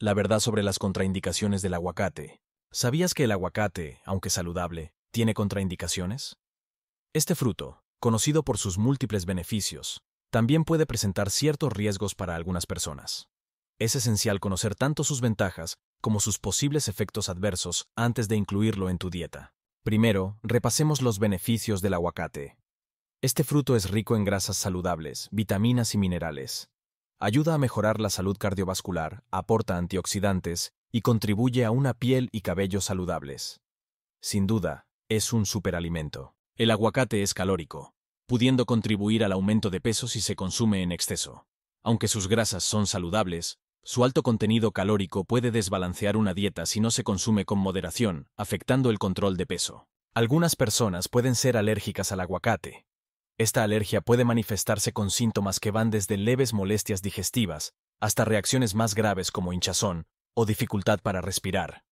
La verdad sobre las contraindicaciones del aguacate. ¿Sabías que el aguacate, aunque saludable, tiene contraindicaciones? Este fruto, conocido por sus múltiples beneficios, también puede presentar ciertos riesgos para algunas personas. Es esencial conocer tanto sus ventajas como sus posibles efectos adversos antes de incluirlo en tu dieta. Primero, repasemos los beneficios del aguacate. Este fruto es rico en grasas saludables, vitaminas y minerales, Ayuda a mejorar la salud cardiovascular, aporta antioxidantes y contribuye a una piel y cabello saludables. Sin duda, es un superalimento. El aguacate es calórico, pudiendo contribuir al aumento de peso si se consume en exceso. Aunque sus grasas son saludables, su alto contenido calórico puede desbalancear una dieta si no se consume con moderación, afectando el control de peso. Algunas personas pueden ser alérgicas al aguacate, esta alergia puede manifestarse con síntomas que van desde leves molestias digestivas hasta reacciones más graves como hinchazón o dificultad para respirar.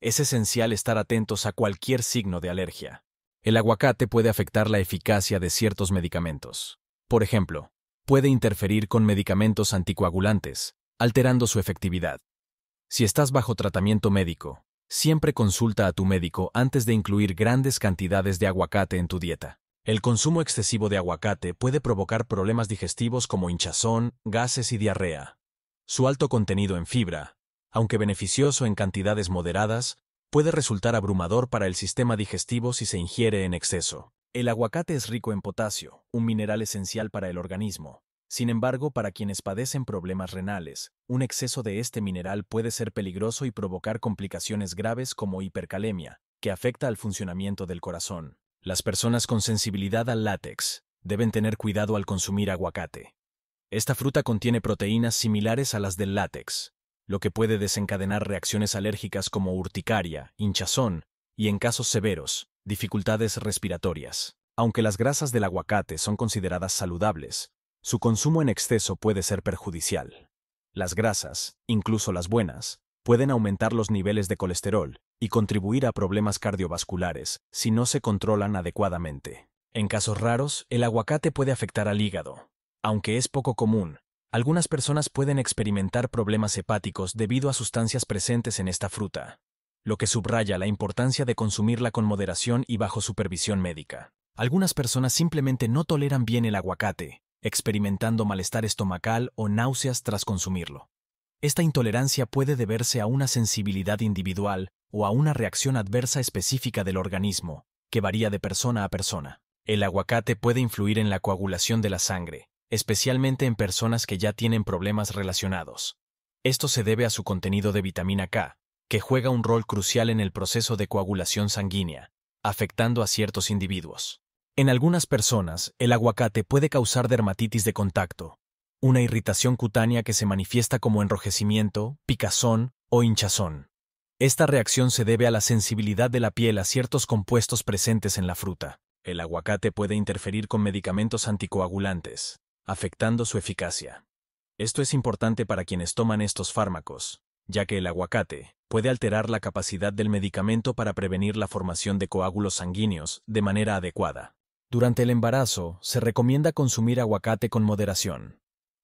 Es esencial estar atentos a cualquier signo de alergia. El aguacate puede afectar la eficacia de ciertos medicamentos. Por ejemplo, puede interferir con medicamentos anticoagulantes, alterando su efectividad. Si estás bajo tratamiento médico, siempre consulta a tu médico antes de incluir grandes cantidades de aguacate en tu dieta. El consumo excesivo de aguacate puede provocar problemas digestivos como hinchazón, gases y diarrea. Su alto contenido en fibra, aunque beneficioso en cantidades moderadas, puede resultar abrumador para el sistema digestivo si se ingiere en exceso. El aguacate es rico en potasio, un mineral esencial para el organismo. Sin embargo, para quienes padecen problemas renales, un exceso de este mineral puede ser peligroso y provocar complicaciones graves como hipercalemia, que afecta al funcionamiento del corazón. Las personas con sensibilidad al látex deben tener cuidado al consumir aguacate. Esta fruta contiene proteínas similares a las del látex, lo que puede desencadenar reacciones alérgicas como urticaria, hinchazón y, en casos severos, dificultades respiratorias. Aunque las grasas del aguacate son consideradas saludables, su consumo en exceso puede ser perjudicial. Las grasas, incluso las buenas, pueden aumentar los niveles de colesterol y contribuir a problemas cardiovasculares si no se controlan adecuadamente. En casos raros, el aguacate puede afectar al hígado. Aunque es poco común, algunas personas pueden experimentar problemas hepáticos debido a sustancias presentes en esta fruta, lo que subraya la importancia de consumirla con moderación y bajo supervisión médica. Algunas personas simplemente no toleran bien el aguacate, experimentando malestar estomacal o náuseas tras consumirlo. Esta intolerancia puede deberse a una sensibilidad individual o a una reacción adversa específica del organismo, que varía de persona a persona. El aguacate puede influir en la coagulación de la sangre, especialmente en personas que ya tienen problemas relacionados. Esto se debe a su contenido de vitamina K, que juega un rol crucial en el proceso de coagulación sanguínea, afectando a ciertos individuos. En algunas personas, el aguacate puede causar dermatitis de contacto, una irritación cutánea que se manifiesta como enrojecimiento, picazón o hinchazón. Esta reacción se debe a la sensibilidad de la piel a ciertos compuestos presentes en la fruta. El aguacate puede interferir con medicamentos anticoagulantes, afectando su eficacia. Esto es importante para quienes toman estos fármacos, ya que el aguacate puede alterar la capacidad del medicamento para prevenir la formación de coágulos sanguíneos de manera adecuada. Durante el embarazo, se recomienda consumir aguacate con moderación,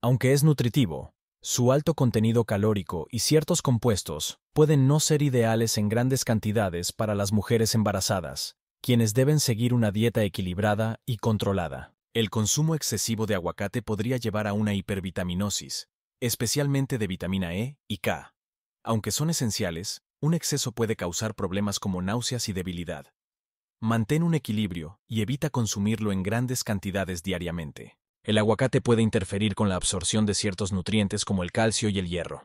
aunque es nutritivo, su alto contenido calórico y ciertos compuestos pueden no ser ideales en grandes cantidades para las mujeres embarazadas, quienes deben seguir una dieta equilibrada y controlada. El consumo excesivo de aguacate podría llevar a una hipervitaminosis, especialmente de vitamina E y K. Aunque son esenciales, un exceso puede causar problemas como náuseas y debilidad. Mantén un equilibrio y evita consumirlo en grandes cantidades diariamente el aguacate puede interferir con la absorción de ciertos nutrientes como el calcio y el hierro.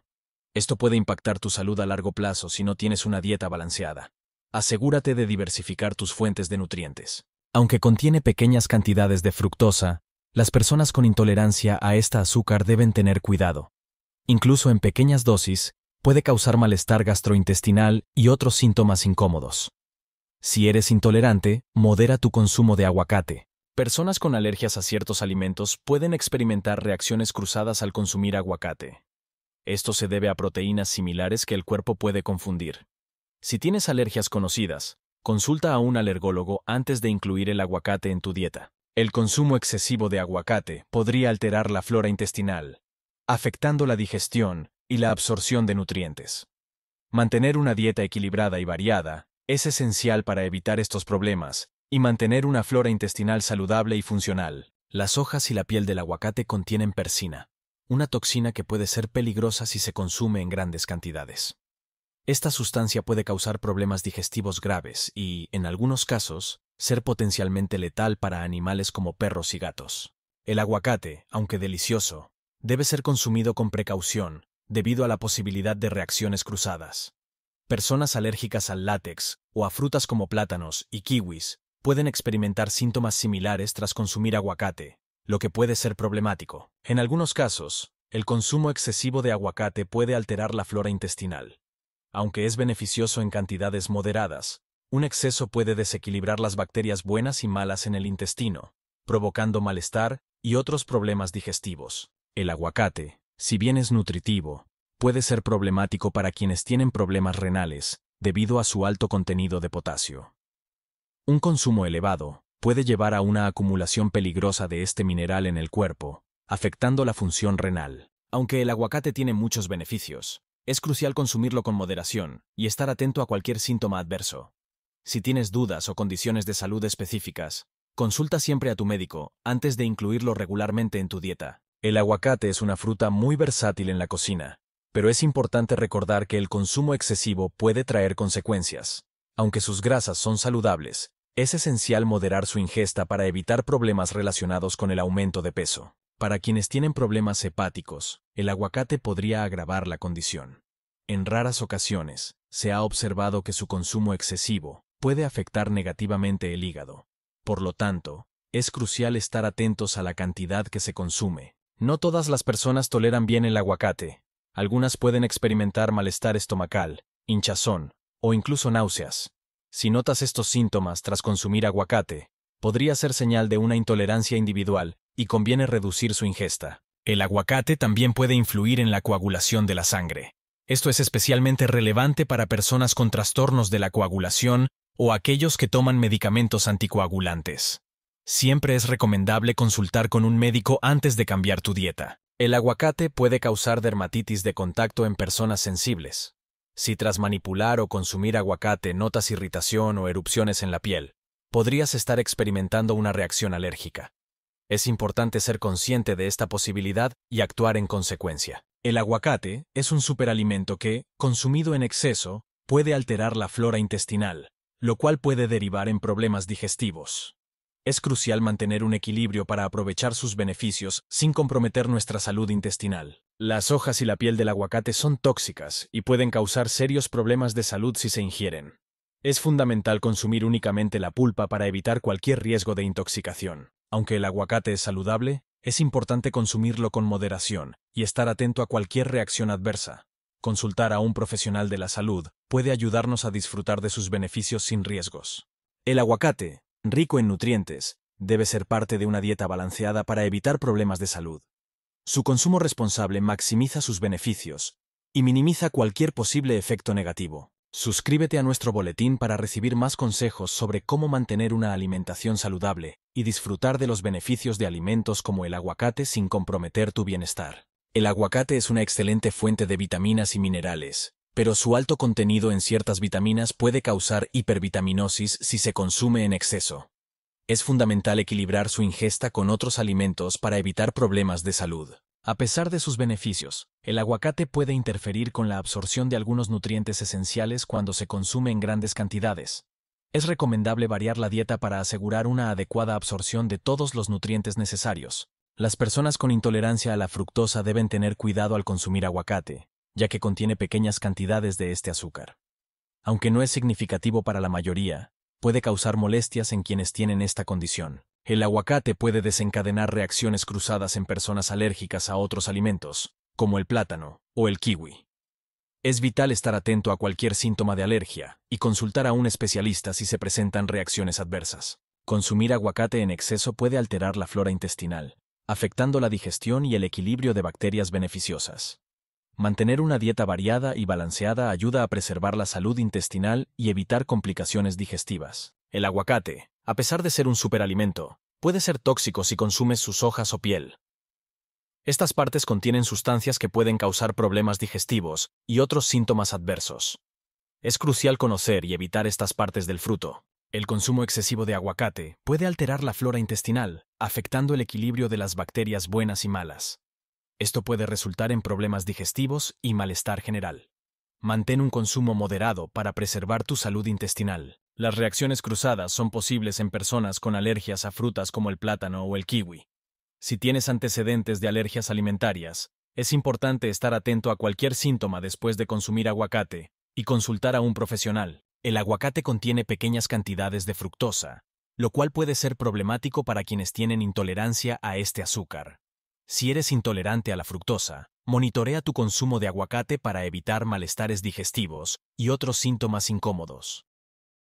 Esto puede impactar tu salud a largo plazo si no tienes una dieta balanceada. Asegúrate de diversificar tus fuentes de nutrientes. Aunque contiene pequeñas cantidades de fructosa, las personas con intolerancia a esta azúcar deben tener cuidado. Incluso en pequeñas dosis, puede causar malestar gastrointestinal y otros síntomas incómodos. Si eres intolerante, modera tu consumo de aguacate. Personas con alergias a ciertos alimentos pueden experimentar reacciones cruzadas al consumir aguacate. Esto se debe a proteínas similares que el cuerpo puede confundir. Si tienes alergias conocidas, consulta a un alergólogo antes de incluir el aguacate en tu dieta. El consumo excesivo de aguacate podría alterar la flora intestinal, afectando la digestión y la absorción de nutrientes. Mantener una dieta equilibrada y variada es esencial para evitar estos problemas y mantener una flora intestinal saludable y funcional. Las hojas y la piel del aguacate contienen persina, una toxina que puede ser peligrosa si se consume en grandes cantidades. Esta sustancia puede causar problemas digestivos graves y, en algunos casos, ser potencialmente letal para animales como perros y gatos. El aguacate, aunque delicioso, debe ser consumido con precaución, debido a la posibilidad de reacciones cruzadas. Personas alérgicas al látex o a frutas como plátanos y kiwis pueden experimentar síntomas similares tras consumir aguacate, lo que puede ser problemático. En algunos casos, el consumo excesivo de aguacate puede alterar la flora intestinal. Aunque es beneficioso en cantidades moderadas, un exceso puede desequilibrar las bacterias buenas y malas en el intestino, provocando malestar y otros problemas digestivos. El aguacate, si bien es nutritivo, puede ser problemático para quienes tienen problemas renales debido a su alto contenido de potasio. Un consumo elevado puede llevar a una acumulación peligrosa de este mineral en el cuerpo, afectando la función renal. Aunque el aguacate tiene muchos beneficios, es crucial consumirlo con moderación y estar atento a cualquier síntoma adverso. Si tienes dudas o condiciones de salud específicas, consulta siempre a tu médico antes de incluirlo regularmente en tu dieta. El aguacate es una fruta muy versátil en la cocina, pero es importante recordar que el consumo excesivo puede traer consecuencias. Aunque sus grasas son saludables, es esencial moderar su ingesta para evitar problemas relacionados con el aumento de peso. Para quienes tienen problemas hepáticos, el aguacate podría agravar la condición. En raras ocasiones, se ha observado que su consumo excesivo puede afectar negativamente el hígado. Por lo tanto, es crucial estar atentos a la cantidad que se consume. No todas las personas toleran bien el aguacate. Algunas pueden experimentar malestar estomacal, hinchazón o incluso náuseas. Si notas estos síntomas tras consumir aguacate, podría ser señal de una intolerancia individual y conviene reducir su ingesta. El aguacate también puede influir en la coagulación de la sangre. Esto es especialmente relevante para personas con trastornos de la coagulación o aquellos que toman medicamentos anticoagulantes. Siempre es recomendable consultar con un médico antes de cambiar tu dieta. El aguacate puede causar dermatitis de contacto en personas sensibles. Si tras manipular o consumir aguacate notas irritación o erupciones en la piel, podrías estar experimentando una reacción alérgica. Es importante ser consciente de esta posibilidad y actuar en consecuencia. El aguacate es un superalimento que, consumido en exceso, puede alterar la flora intestinal, lo cual puede derivar en problemas digestivos. Es crucial mantener un equilibrio para aprovechar sus beneficios sin comprometer nuestra salud intestinal. Las hojas y la piel del aguacate son tóxicas y pueden causar serios problemas de salud si se ingieren. Es fundamental consumir únicamente la pulpa para evitar cualquier riesgo de intoxicación. Aunque el aguacate es saludable, es importante consumirlo con moderación y estar atento a cualquier reacción adversa. Consultar a un profesional de la salud puede ayudarnos a disfrutar de sus beneficios sin riesgos. El aguacate, rico en nutrientes, debe ser parte de una dieta balanceada para evitar problemas de salud. Su consumo responsable maximiza sus beneficios y minimiza cualquier posible efecto negativo. Suscríbete a nuestro boletín para recibir más consejos sobre cómo mantener una alimentación saludable y disfrutar de los beneficios de alimentos como el aguacate sin comprometer tu bienestar. El aguacate es una excelente fuente de vitaminas y minerales, pero su alto contenido en ciertas vitaminas puede causar hipervitaminosis si se consume en exceso es fundamental equilibrar su ingesta con otros alimentos para evitar problemas de salud. A pesar de sus beneficios, el aguacate puede interferir con la absorción de algunos nutrientes esenciales cuando se consume en grandes cantidades. Es recomendable variar la dieta para asegurar una adecuada absorción de todos los nutrientes necesarios. Las personas con intolerancia a la fructosa deben tener cuidado al consumir aguacate, ya que contiene pequeñas cantidades de este azúcar. Aunque no es significativo para la mayoría, puede causar molestias en quienes tienen esta condición. El aguacate puede desencadenar reacciones cruzadas en personas alérgicas a otros alimentos, como el plátano o el kiwi. Es vital estar atento a cualquier síntoma de alergia y consultar a un especialista si se presentan reacciones adversas. Consumir aguacate en exceso puede alterar la flora intestinal, afectando la digestión y el equilibrio de bacterias beneficiosas. Mantener una dieta variada y balanceada ayuda a preservar la salud intestinal y evitar complicaciones digestivas. El aguacate, a pesar de ser un superalimento, puede ser tóxico si consumes sus hojas o piel. Estas partes contienen sustancias que pueden causar problemas digestivos y otros síntomas adversos. Es crucial conocer y evitar estas partes del fruto. El consumo excesivo de aguacate puede alterar la flora intestinal, afectando el equilibrio de las bacterias buenas y malas. Esto puede resultar en problemas digestivos y malestar general. Mantén un consumo moderado para preservar tu salud intestinal. Las reacciones cruzadas son posibles en personas con alergias a frutas como el plátano o el kiwi. Si tienes antecedentes de alergias alimentarias, es importante estar atento a cualquier síntoma después de consumir aguacate y consultar a un profesional. El aguacate contiene pequeñas cantidades de fructosa, lo cual puede ser problemático para quienes tienen intolerancia a este azúcar. Si eres intolerante a la fructosa, monitorea tu consumo de aguacate para evitar malestares digestivos y otros síntomas incómodos.